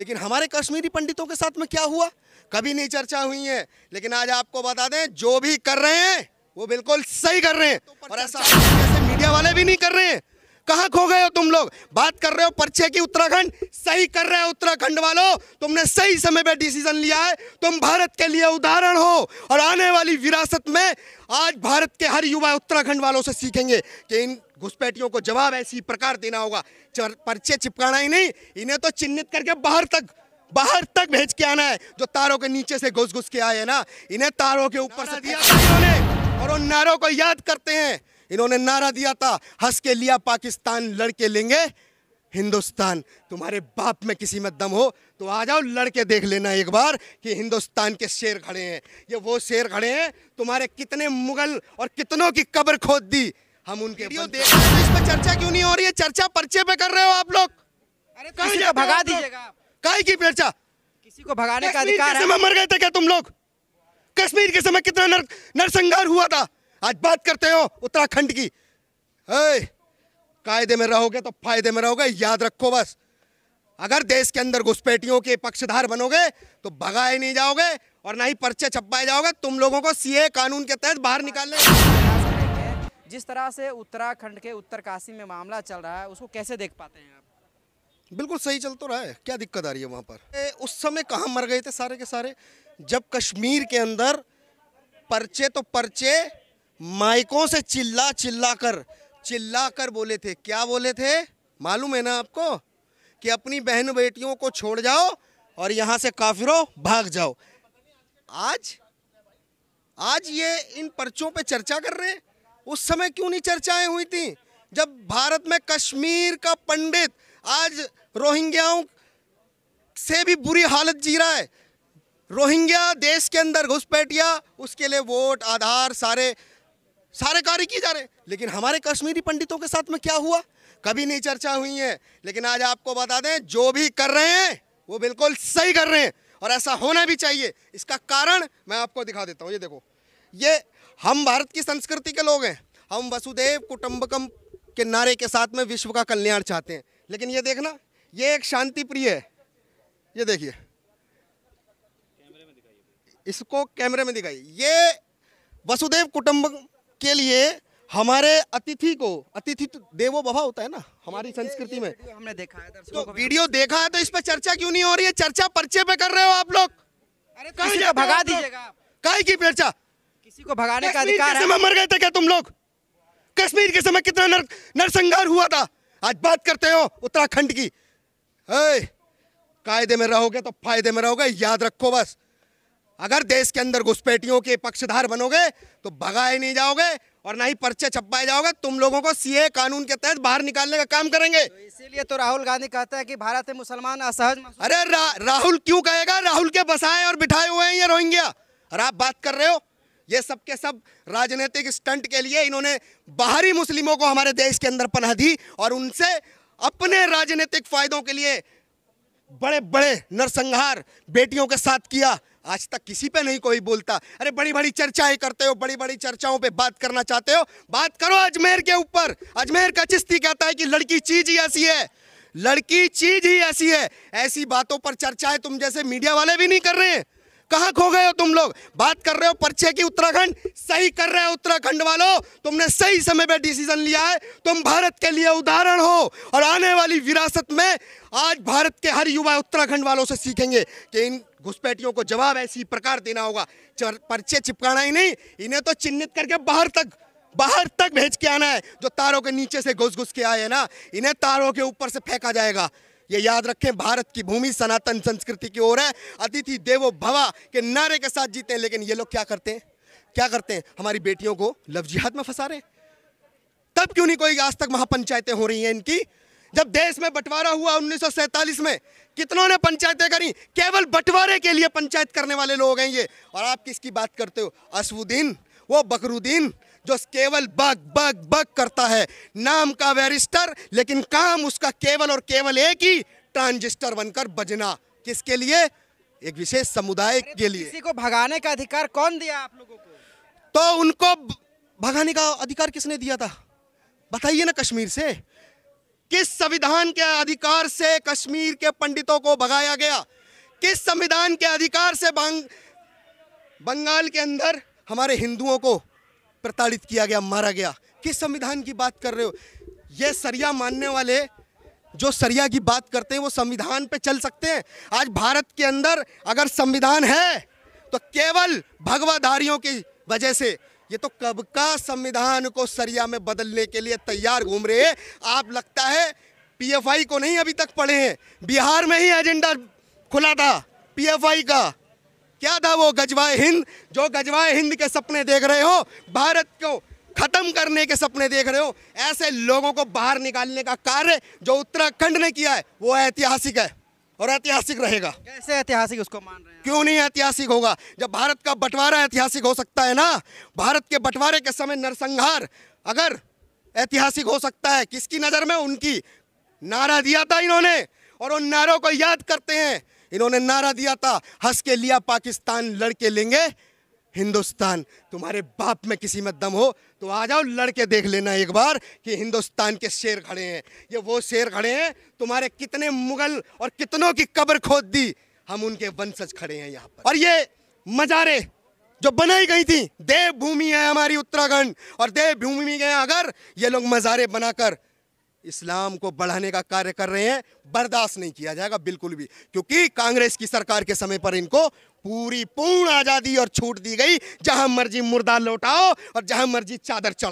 लेकिन हमारे कश्मीरी पंडितों के साथ में क्या हुआ कभी नहीं चर्चा हुई है लेकिन आज आपको बता दें जो भी कर रहे हैं वो बिल्कुल सही कर रहे हैं तो और ऐसा जैसे मीडिया वाले भी नहीं कर रहे हैं कहाँ खो गए हो तुम लोग बात कर रहे हो पर्चे की उत्तराखंड सही कर रहे हो उत्तराखंड वालों तुमने सही समय पे डिसीजन लिया है तुम भारत के लिए उदाहरण हो और आने वाली विरासत में आज भारत के हर युवा उत्तराखंड वालों से सीखेंगे कि इन घुसपैठियों को जवाब ऐसी प्रकार देना होगा पर्चे चिपकाना ही नहीं इन्हें तो चिन्हित करके बाहर तक बाहर तक भेज के आना है जो तारों के नीचे से घुस घुस के आए हैं ना इन्हें तारों के ऊपर से दिया इन्होंने और उन नारों को याद करते हैं इन्होंने नारा दिया था हंस के लिया पाकिस्तान लड़के लेंगे हिंदुस्तान तुम्हारे बाप में किसी में दम हो तो आ जाओ लड़के देख लेना एक बार कि हिंदुस्तान के शेर खड़े हैं ये वो शेर खड़े हैं तुम्हारे कितने मुगल और कितनों की कब्र खोद दी हम उनके वीडियो देख रहे हैं इस पर चर्चा क्यों नहीं हो रही है चर्चा पर्चे पे कर रहे हो आप लोग अरे तो कहीं भगा दीजिएगा कहीं की चर्चा किसी को भगाने का अधिकार है मर गए थे क्या तुम लोग कश्मीर के समय कितना नर नरसंहार हुआ था आज बात करते हो उत्तराखंड की कायदे में रहोगे तो फायदे में रहोगे याद रखो बस अगर देश के अंदर घुसपैठियों के पक्षधार बनोगे तो भगाए नहीं जाओगे और ना ही पर्चे छपाए जाओगे तुम लोगों को सीए कानून के तहत बाहर निकालने जिस तरह से उत्तराखंड के उत्तरकाशी में मामला चल रहा है उसको कैसे देख पाते हैं आप बिल्कुल सही चल तो रहा है क्या दिक्कत आ रही है वहाँ पर ए, उस समय कहाँ मर गए थे सारे के सारे जब कश्मीर के अंदर पर्चे तो पर्चे माइकों से चिल्ला चिल्ला कर चिल्ला कर बोले थे क्या बोले थे मालूम है ना आपको कि अपनी बहन बेटियों को छोड़ जाओ और यहाँ से काफिरों भाग जाओ आज आज ये इन पर्चों पे चर्चा कर रहे हैं उस समय क्यों नहीं चर्चाएं हुई थी जब भारत में कश्मीर का पंडित आज रोहिंग्याओं से भी बुरी हालत जी रहा है रोहिंग्या देश के अंदर घुसपैठिया उसके लिए वोट आधार सारे सारे कार्य किए जा रहे हैं लेकिन हमारे कश्मीरी पंडितों के साथ में क्या हुआ कभी नहीं चर्चा हुई है लेकिन आज आपको बता दें जो भी कर रहे हैं वो बिल्कुल सही कर रहे हैं और ऐसा होना भी चाहिए इसका कारण मैं आपको दिखा देता हूँ ये देखो ये हम भारत की संस्कृति के लोग हैं हम वसुदेव कुटुम्बकम के नारे के साथ में विश्व का कल्याण चाहते हैं लेकिन ये देखना ये एक शांति प्रिय है ये देखिए इसको कैमरे में दिखाइए ये वसुदेव कुटुम्ब के लिए हमारे अतिथि को अतिथि तो देवो भवा होता है ना हमारी संस्कृति में हमने देखा है तो वीडियो देखा है तो इस पर चर्चा क्यों नहीं हो रही है चर्चा पर्चे पे कर रहे हो आप लोग अरे तो भगा दीजिएगा की चर्चा किसी को भगाने का अधिकार है मर गए थे क्या तुम लोग कश्मीर के समय कितना नर नरसंहार हुआ था आज बात करते हो उत्तराखंड की कायदे में रहोगे तो फायदे में रहोगे याद रखो बस अगर देश के अंदर घुसपैठियों के पक्षधार बनोगे तो भगाए नहीं जाओगे और ना ही पर्चे छपाए जाओगे तुम लोगों को सीए कानून के तहत बाहर निकालने का काम करेंगे तो इसीलिए तो राहुल गांधी कहते हैं कि भारत में मुसलमान असहज अरे रा, राहुल क्यों कहेगा राहुल के बसाए और बिठाए हुए हैं ये रोहिंग्या और आप बात कर रहे हो ये सब के सब राजनीतिक स्टंट के लिए इन्होंने बाहरी मुस्लिमों को हमारे देश के अंदर पनाह दी और उनसे अपने राजनीतिक फायदों के लिए बड़े बड़े नरसंहार बेटियों के साथ किया आज तक किसी पे नहीं कोई बोलता अरे बड़ी बड़ी चर्चाएं करते हो बड़ी बड़ी चर्चाओं पे बात करना चाहते हो बात करो अजमेर के ऊपर अजमेर का चिश्ती कहता है कि लड़की चीज ही ऐसी है लड़की चीज ही ऐसी है ऐसी बातों पर चर्चाएं तुम जैसे मीडिया वाले भी नहीं कर रहे हैं कहा खो गए हो तुम लोग बात कर रहे हो पर्चे की उत्तराखंड सही कर रहे हो उत्तराखंड वालों तुमने सही समय पे डिसीजन लिया है तुम भारत के लिए उदाहरण हो और आने वाली विरासत में आज भारत के हर युवा उत्तराखंड वालों से सीखेंगे कि इन घुसपैठियों को जवाब ऐसी प्रकार देना होगा पर्चे चिपकाना ही नहीं इन्हें तो चिन्हित करके बाहर तक बाहर तक भेज के आना है जो तारों के नीचे से घुस घुस के आए हैं ना इन्हें तारों के ऊपर से फेंका जाएगा ये याद रखें भारत की भूमि सनातन संस्कृति की ओर है अतिथि देवो भवा के नारे के साथ जीते हैं लेकिन ये लोग क्या करते हैं क्या करते हैं हमारी बेटियों को लव जिहाद में फंसा रहे तब क्यों नहीं कोई आज तक महापंचायतें हो रही हैं इनकी जब देश में बंटवारा हुआ उन्नीस में कितनों ने पंचायतें करी केवल बंटवारे के लिए पंचायत करने वाले लोग हैं ये और आप किसकी बात करते हो असवुद्दीन वो बकरुद्दीन जो केवल बग बग बग करता है नाम का वेरिस्टर लेकिन काम उसका केवल और केवल एक ही ट्रांजिस्टर बनकर बजना किसके लिए एक विशेष समुदाय तो के लिए किसी को भगाने का अधिकार कौन दिया आप लोगों को तो उनको भगाने का अधिकार किसने दिया था बताइए ना कश्मीर से किस संविधान के अधिकार से कश्मीर के पंडितों को भगाया गया किस संविधान के अधिकार से बंगाल के अंदर हमारे हिंदुओं को प्रताड़ित किया गया मारा गया किस संविधान की बात कर रहे हो ये सरिया मानने वाले जो सरिया की बात करते हैं वो संविधान पे चल सकते हैं आज भारत के अंदर अगर संविधान है तो केवल भगवाधारियों की वजह से ये तो कब का संविधान को सरिया में बदलने के लिए तैयार घूम रहे हैं आप लगता है पीएफआई को नहीं अभी तक पढ़े हैं बिहार में ही एजेंडा खुला था पीएफआई का क्या था वो गजवाए हिंद जो गजवाए हिंद के सपने देख रहे हो भारत को खत्म करने के सपने देख रहे हो ऐसे लोगों को बाहर निकालने का कार्य जो उत्तराखंड ने किया है वो ऐतिहासिक है और ऐतिहासिक रहेगा कैसे ऐतिहासिक उसको मान रहे हैं क्यों नहीं ऐतिहासिक होगा जब भारत का बंटवारा ऐतिहासिक हो सकता है ना भारत के बंटवारे के समय नरसंहार अगर ऐतिहासिक हो सकता है किसकी नज़र में उनकी नारा दिया था इन्होंने और उन नारों को याद करते हैं इन्होंने नारा दिया था हंस के लिया पाकिस्तान लड़के लेंगे हिंदुस्तान तुम्हारे बाप में किसी में दम हो तो आ जाओ लड़के देख लेना एक बार कि हिंदुस्तान के शेर खड़े हैं ये वो शेर खड़े हैं तुम्हारे कितने मुगल और कितनों की कब्र खोद दी हम उनके वंशज खड़े हैं यहाँ पर और ये मजारे जो बनाई गई थी देवभूमि है हमारी उत्तराखंड और देवभूमि में अगर ये लोग मजारे बनाकर इस्लाम को बढ़ाने का कार्य कर रहे हैं बर्दाश्त नहीं किया जाएगा बिल्कुल भी क्योंकि कांग्रेस की सरकार के समय पर इनको पूरी पूर्ण आज़ादी और छूट दी गई जहां मर्जी मुर्दा लौटाओ और जहां मर्जी चादर चढ़ाओ